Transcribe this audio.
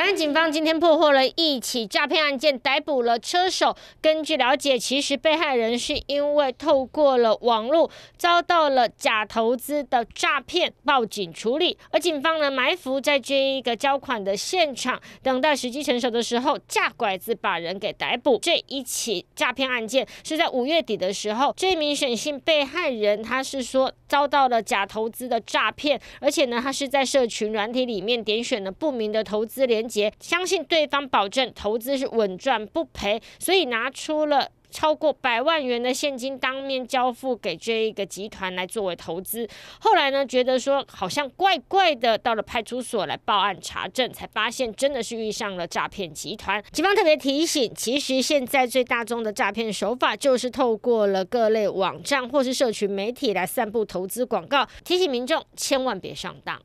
台湾警方今天破获了一起诈骗案件，逮捕了车手。根据了解，其实被害人是因为透过了网络遭到了假投资的诈骗，报警处理。而警方呢，埋伏在这一个交款的现场，等待时机成熟的时候，架拐子把人给逮捕。这一起诈骗案件是在五月底的时候，这名选性被害人，他是说遭到了假投资的诈骗，而且呢，他是在社群软体里面点选了不明的投资联。相信对方保证投资是稳赚不赔，所以拿出了超过百万元的现金当面交付给这一个集团来作为投资。后来呢，觉得说好像怪怪的，到了派出所来报案查证，才发现真的是遇上了诈骗集团。警方特别提醒，其实现在最大宗的诈骗手法就是透过了各类网站或是社群媒体来散布投资广告，提醒民众千万别上当。